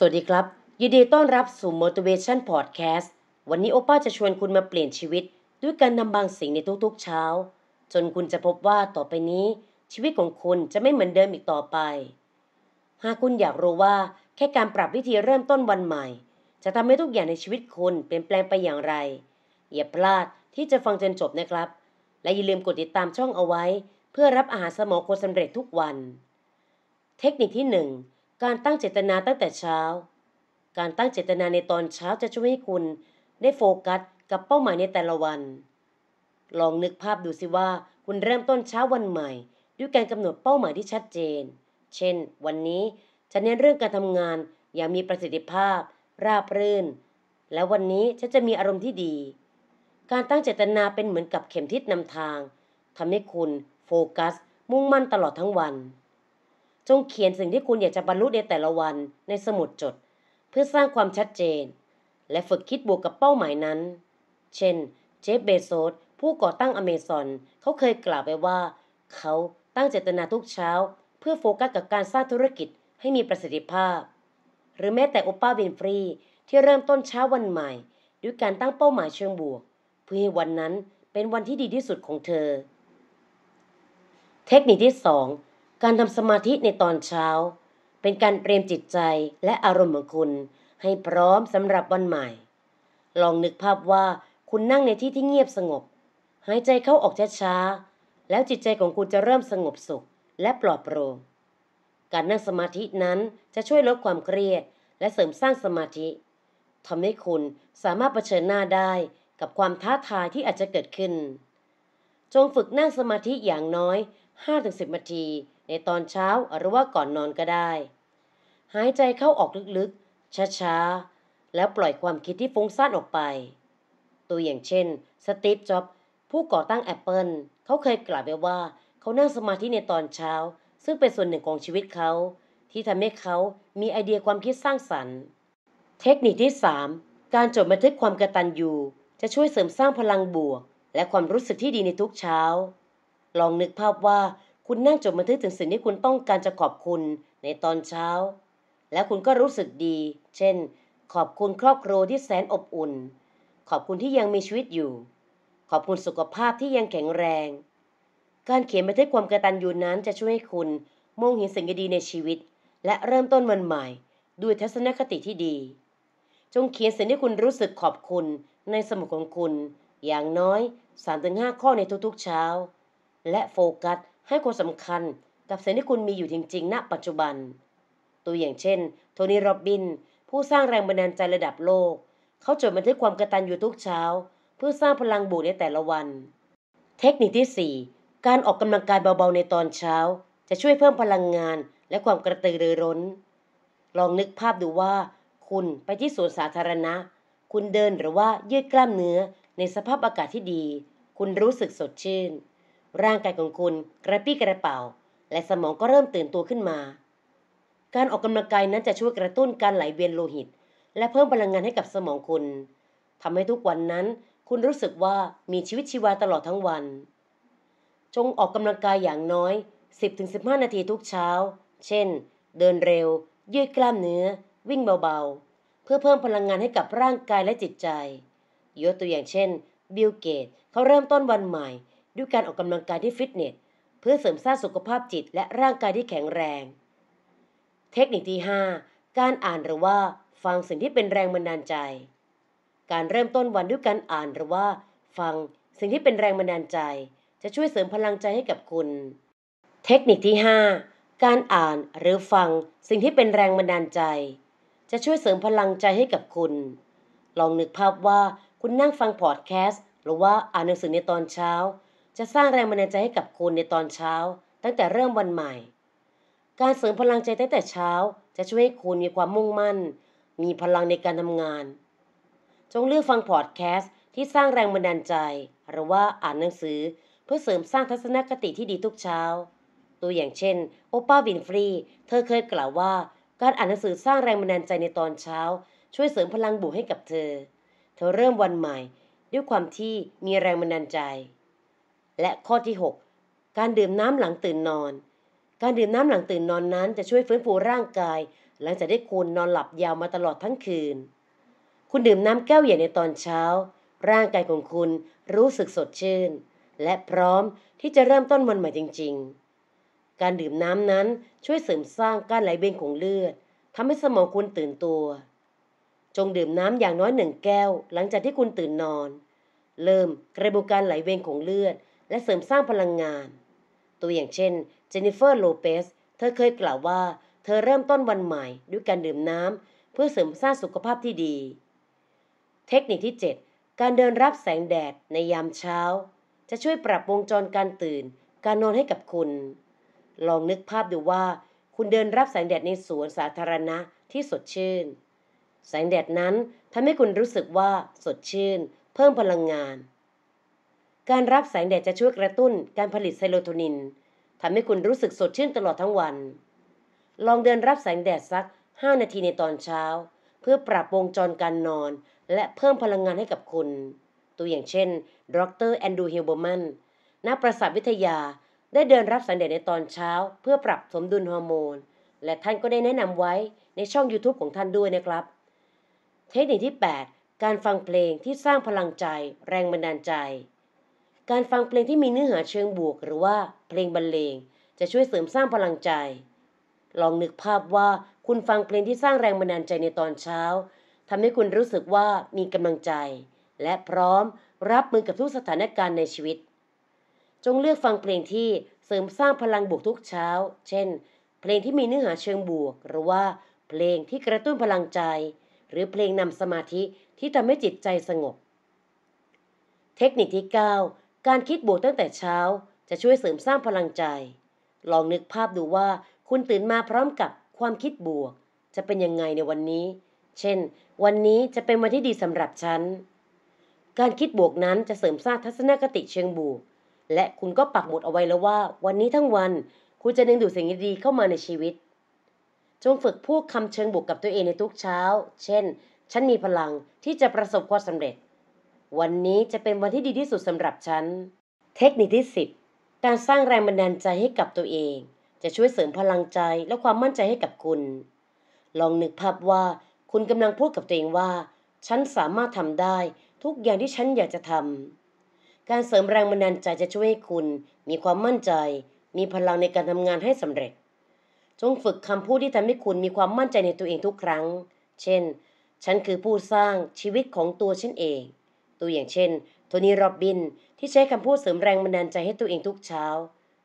สวัสดีครับยินดี ต้อนรับสู่ Motivation Podcast วันนี้โอป้าจะชวนคุณมาเปลี่ยนชีวิตด้วยการนำบางสิ่งในทุกๆเช้า จนคุณจะพบว่าต่อไปนี้ ชีวิตของคุณจะไม่เหมือนเดิมอีกต่อไป หากคุณอยากรู้ว่าแค่การปรับวิธีเริ่มต้นวันใหม่ จะทำให้ทุกอย่างในชีวิตคุณเปลี่ยนแปลงไปอย่างไรอย่าพลาดที่จะฟังจนจบนะครับ และอย่าลืมกดติดตามช่องเอาไว้ เพื่อรับอาหารสมองคนสำเร็จทุกวัน เทคนิคที่1การตั้งเจตนาตั้งแต่เช้า การตั้งเจตนาในตอนเช้าจะช่วยให้คุณ ได้โฟกัสกับเป้าหมายในแต่ละวัน ลองนึกภาพดูสิว่า คุณเริ่มต้นเช้าวันใหม่ ด้วยการกำหนดเป้าหมายที่ชัดเจน เช่น วันนี้ฉันเน้นเรื่องการทำงาน อย่างมีประสิทธิภาพราบรื่น และวันนี้ฉันจะมีอารมณ์ที่ดี การตั้งเจตนาเป็นเหมือนกับเข็มทิศนำทางทำให้คุณโฟกัส มุ่งมั่นตลอดทั้งวันจงเขียนสิ่งที่คุณอยากจะบรรลุในแต่ละวันในสมุดจด เพื่อสร้างความชัดเจน และฝึกคิดบวกกับเป้าหมายนั้น เช่นเจฟเบโซสผู้ก่อตั้งอเมซอนเขาเคยกล่าวไว้ว่า เขาตั้งเจตนาทุกเช้า เพื่อโฟกัสกับการสร้างธุรกิจให้มีประสิทธิภาพ หรือแม้แต่โอป้าวินฟรีที่เริ่มต้นเช้าวันใหม่ด้วยการตั้งเป้าหมายเชิงบวก เพื่อให้วันนั้นเป็นวันที่ดีที่สุดของเธอ เทคนิคที่ 2การทำสมาธิในตอนเช้า เป็นการเตรียมจิตใจและอารมณ์ของคุณให้พร้อมสำหรับวันใหม่ ลองนึกภาพว่าคุณนั่งในที่ที่เงียบสงบ หายใจเข้าออกช้า ๆ แล้วจิตใจของคุณจะเริ่มสงบสุขและปลอดโปร่งการนั่งสมาธินั้นจะช่วยลดความเครียดและเสริมสร้างสมาธิทำให้คุณสามารถเผชิญหน้าได้กับความท้าทายที่อาจจะเกิดขึ้น จงฝึกนั่งสมาธิอย่างน้อย5-10นาทีในตอนเช้าหรือว่าก่อนนอนก็ได้ หายใจเข้าออกลึกๆ ช้าๆ แล้วปล่อยความคิดที่ฟุ้งซ่านออกไป ตัวอย่างเช่น สตีฟจ็อบ ผู้ก่อตั้ง Apple เขาเคยกล่าวไว้ว่าเขานั่งสมาธิในตอนเช้า ซึ่งเป็นส่วนหนึ่งของชีวิตเขา ที่ทำให้เขามีไอเดียความคิดสร้างสรรค์ เทคนิคที่ 3 การจดบันทึกความกระตันยูจะช่วยเสริมสร้างพลังบวก และความรู้สึกที่ดีในทุกเช้าลองนึกภาพว่าคุณนั่งจดบันทึกถึงสิ่งที่คุณต้องการจะขอบคุณในตอนเช้า และคุณก็รู้สึกดี เช่น ขอบคุณครอบครัวที่แสนอบอุ่น ขอบคุณที่ยังมีชีวิตอยู่ ขอบคุณสุขภาพที่ยังแข็งแรง การเขียนบันทึกความกระตันยูนั้นจะช่วยให้คุณมองเห็นสิ่งดีในชีวิต และเริ่มต้นวันใหม่ ด้วยทัศนคติที่ดี จงเขียนสิ่งที่คุณรู้สึกขอบคุณในสมุดของคุณอย่างน้อย3-5ข้อในทุกๆเช้าและโฟกัสให้ความสำคัญกับสิ่งที่คุณมีอยู่จริงๆ ณ ปัจจุบัน ตัวอย่างเช่นโทนี่โรบินผู้สร้างแรงบันดาลใจระดับโลก เขาจดบันทึกความกระตันอยู่ทุกเช้า เพื่อสร้างพลังบวกในแต่ละวัน เทคนิคที่ 4 การออกกำลังกายเบาๆ ในตอนเช้า จะช่วยเพิ่มพลังงานและความกระตือรือร้น ลองนึกภาพดูว่า คุณไปที่สวนสาธารณะ คุณเดินหรือว่ายืดกล้ามเนื้อในสภาพอากาศที่ดี คุณรู้สึกสดชื่นร่างกายของคุณกระปี้กระเป๋า และสมองก็เริ่มตื่นตัวขึ้นมา การออกกำลังกายนั้นจะช่วยกระตุ้นการไหลเวียนโลหิต และเพิ่มพลังงานให้กับสมองคุณทำให้ทุกวันนั้น คุณรู้สึกว่ามีชีวิตชีวาตลอดทั้งวัน จงออกกำลังกายอย่างน้อย 10-15 นาทีทุกเช้า เช่น เดินเร็ว ยืดกล้ามเนื้อ วิ่งเบาๆ เพื่อเพิ่มพลังงานให้กับร่างกายและจิตใจ ยกตัวอย่างเช่นบิลเกตเขาเริ่มต้นวันใหม่ด้วยการออกกำลังกายที่ฟิตเนสเพื่อเสริมสร้างสุขภาพจิตและร่างกายที่แข็งแรง เทคนิคที่ 5 การอ่านหรือว่า ฟังสิ่งที่เป็นแรงบันดาลใจ การเริ่มต้นวันด้วยการอ่านหรือว่า ฟังสิ่งที่เป็นแรงบันดาลใจ จะช่วยเสริมพลังใจให้กับคุณ เทคนิคที่ 5 การอ่านหรือฟังสิ่งที่เป็นแรงบันดาลใจ จะช่วยเสริมพลังใจให้กับคุณ ลองนึกภาพว่าคุณนั่งฟังพอดแคสต์หรือว่าอ่านหนังสือในตอนเช้าจะสร้างแรงบันดาลใจให้กับคุณในตอนเช้า ตั้งแต่เริ่มวันใหม่ การเสริมพลังใจตั้งแต่เช้าจะช่วยให้คุณมีความมุ่งมั่น มีพลังในการทำงาน จงเลือกฟังพอดแคสต์ที่สร้างแรงบันดาลใจ หรือว่าอ่านหนังสือเพื่อเสริมสร้างทัศนคติที่ดีทุกเช้า ตัวอย่างเช่นโอป้าบินฟรีเธอเคยกล่าวว่า การอ่านหนังสือสร้างแรงบันดาลใจในตอนเช้า ช่วยเสริมพลังบวกให้กับเธอ เธอเริ่มวันใหม่ ด้วยความที่มีแรงบันดาลใจและข้อที่ 6 การดื่มน้ำหลังตื่นนอน การดื่มน้ำหลังตื่นนอนนั้นจะช่วยฟื้นฟูร่างกาย หลังจากที่คุณนอนหลับยาวมาตลอดทั้งคืน คุณดื่มน้ำแก้วใหญ่ในตอนเช้า ร่างกายของคุณรู้สึกสดชื่น และพร้อมที่จะเริ่มต้นวันใหม่จริงๆ การดื่มน้ำนั้นช่วยเสริมสร้างการไหลเวียนของเลือด ทำให้สมองคุณตื่นตัว จงดื่มน้ำอย่างน้อยหนึ่งแก้วหลังจากที่คุณตื่นนอน เริ่มกระบวนการไหลเวียนของเลือดและเสริมสร้างพลังงาน ตัวอย่างเช่นเจนนิเฟอร์โลเปสเธอเคยกล่าวว่า เธอเริ่มต้นวันใหม่ด้วยการดื่มน้ำเพื่อเสริมสร้างสุขภาพที่ดี เทคนิคที่ 7 การเดินรับแสงแดดในยามเช้า จะช่วยปรับวงจรการตื่นการนอนให้กับคุณ ลองนึกภาพดูว่าคุณเดินรับแสงแดดในสวนสาธารณะที่สดชื่น แสงแดดนั้นทำให้คุณรู้สึกว่าสดชื่น เพิ่มพลังงานการรับแสงแดดจะช่วยกระตุ้นการผลิตเซโรโทนินทำให้คุณรู้สึกสดชื่น ตลอดทั้งวัน ลองเดินรับแสงแดดสัก 5 นาทีในตอนเช้า เพื่อปรับวงจรการนอนและเพิ่มพลังงานให้กับคุณ ตัวอย่างเช่นดรแอนดูฮิลเบอร์มันนักประสาทวิทยาได้เดินรับแสงแดดในตอนเช้า เพื่อปรับสมดุลฮอร์โมน และท่านก็ได้แนะนำไว้ในช่อง YouTube ของท่านด้วยนะครับ เทคนิคที่ 8 การฟังเพลงที่สร้างพลังใจแรงบันดาลใจการฟังเพลงที่มีเนื้อหาเชิงบวก หรือว่า เพลงบรรเลงจะช่วยเสริมสร้างพลังใจ ลองนึกภาพว่าคุณฟังเพลงที่สร้างแรงบันดาลใจในตอนเช้าทำให้คุณรู้สึกว่ามีกำลังใจ และพร้อมรับมือกับทุกสถานการณ์ในชีวิต จงเลือกฟังเพลงที่เสริมสร้างพลังบวกทุกเช้า เช่น เพลงที่มีเนื้อหาเชิงบวก หรือว่า เพลงที่กระตุ้นพลังใจ หรือเพลงนำสมาธิที่ทำให้จิตใจสงบ เทคนิคที่ 9การคิดบวกตั้งแต่เช้าจะช่วยเสริมสร้างพลังใจ ลองนึกภาพดูว่าคุณตื่นมาพร้อมกับความคิดบวก จะเป็นยังไงในวันนี้ เช่น วันนี้จะเป็นวันที่ดีสำหรับฉัน การคิดบวกนั้นจะเสริมสร้างทัศนคติเชิงบวก และคุณก็ปักหมุดเอาไว้แล้วว่า วันนี้ทั้งวันคุณจะดึงดูดสิ่งดีๆเข้ามาในชีวิต จงฝึกพูดคำเชิงบวกกับตัวเองในทุกเช้า เช่น ฉันมีพลังที่จะประสบความสำเร็จวันนี้จะเป็นวันที่ดีที่สุดสำหรับฉันเทคนิคที่ 10 การสร้างแรงบันดาลใจให้กับตัวเอง จะช่วยเสริมพลังใจและความมั่นใจให้กับคุณ ลองนึกภาพว่าคุณกำลังพูดกับตัวเองว่า ฉันสามารถทำได้ ทุกอย่างที่ฉันอยากจะทำการเสริมแรงบันดาลใจจะช่วยให้คุณ มีความมั่นใจ มีพลังในการทำงานให้สำเร็จ จงฝึกคำพูดที่ทำให้คุณมีความมั่นใจในตัวเองทุกครั้ง เช่น ฉันคือผู้สร้างชีวิตของตัวฉันเองตัวอย่างเช่นโทนี่โรบบินที่ใช้คำพูดเสริมแรงบันดาลใจให้ตัวเองทุกเช้า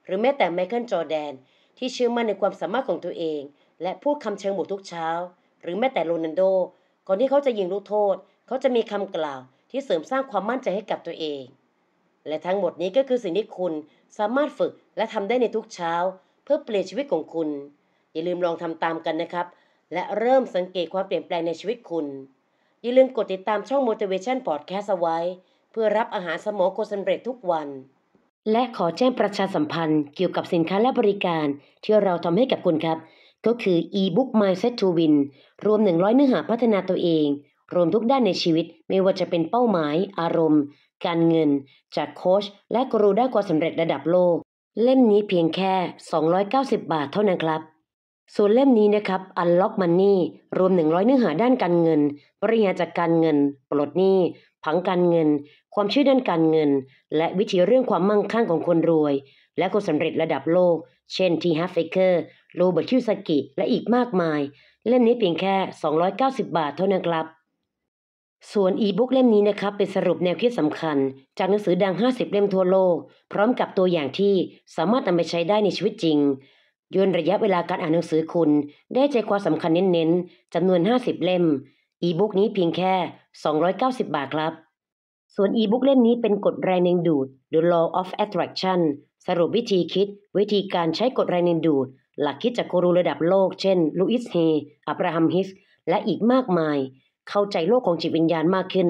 หรือแม้แต่ไมเคิลจอแดน ที่เชื่อมั่นในความสามารถของตัวเอง และพูดคำเชิงบวกทุกเช้า หรือแม้แต่โรนันโด ก่อนที่เขาจะยิงลูกโทษ เขาจะมีคำกล่าวที่เสริมสร้างความมั่นใจให้กับตัวเอง และทั้งหมดนี้ก็คือสิ่งที่คุณสามารถฝึกและทำได้ในทุกเช้าเพื่อเปลี่ยนชีวิตของคุณ อย่าลืมลองทำตามกันนะครับ และเริ่มสังเกตความเปลี่ยนแปลงในชีวิตคุณอย่าลืมกดติดตามช่อง Motivation Podcast เอาไว้เพื่อรับอาหารสมองโกสันเบรกทุกวัน และขอแจ้งประชาสัมพันธ์ เกี่ยวกับสินค้าและบริการ ที่เราทำให้กับคุณครับ ก็คือ e-book mindset to win รวม 100 เนื้อหาพัฒนาตัวเอง รวมทุกด้านในชีวิต ไม่ว่าจะเป็นเป้าหมาย อารมณ์ การเงิน จากโค้ชและกรูด้านความสำเร็จระดับโลก เล่มนี้เพียงแค่ 290 บาทเท่านั้นครับส่วนเล่มนี้นะครับ Unlock Money รวม 100เนื้อหาด้านการเงินบริหารจัดการเงิน ปลดหนี้ ผังการเงิน ความช่วยด้านการเงิน และวิธีเรื่องความมั่งคั่งของคนรวย และคนสำเร็จระดับโลก เช่นทีฮัฟเฟเกอร์โรเบิร์ตคิวสกิและอีกมากมาย เล่มนี้เพียงแค่ 290 บาทเท่านั้นครับ ส่วนอีบุ๊กเล่มนี้นะครับเป็นสรุปแนวคิดสำคัญ จากหนังสือดัง50เล่มทั่วโลก พร้อมกับตัวอย่างที่สามารถนำไปใช้ได้ในชีวิตจริงย่นระยะเวลาการอ่านหนังสือคุณ ได้ใจความสำคัญเน้นๆจำนวน 50 เล่ม อีบุ๊กนี้เพียงแค่ 290 บาทครับ ส่วนอีบุ๊กเล่มนี้เป็นกฎแรงดึงดูด The Law of Attraction สรุปวิธีคิด วิธีการใช้กฎแรงดึงดูด หลักคิดจากครูระดับโลก เช่น ลูอิสเฮ อับราฮัมฮิส และอีกมากมาย เข้าใจโลกของจิตวิญญาณมากขึ้น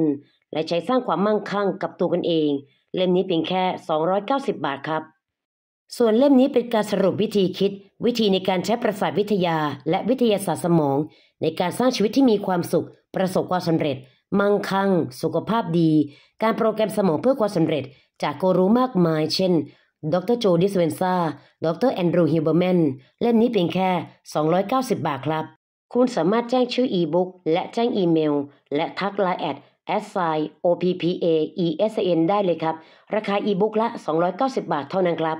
และใช้สร้างความมั่งคั่งกับตัวกันเอง เล่มนี้เพียงแค่ 290 บาทครับส่วนเล่มนี้เป็นการสรุปวิธีคิด วิธีในการใช้ประสาทวิทยาและวิทยาศาสตร์สมอง ในการสร้างชีวิตที่มีความสุข ประสบความสำเร็จ มั่งคั่งสุขภาพดี การโปรแกรมสมองเพื่อความสำเร็จจากกรู้มากมาย เช่นดรโจดิสเวนซาดรแอนดรูฮิวเบอร์แมนเล่มนี้เพียงแค่ 290 บาทครับ คุณสามารถแจ้งชื่ออีบุ๊กและแจ้งอีเมลและทักไลน์แอด s i o p p a e s n ได้เลยครับ ราคาอีบุ๊กละ290 บาทเท่านั้นครับ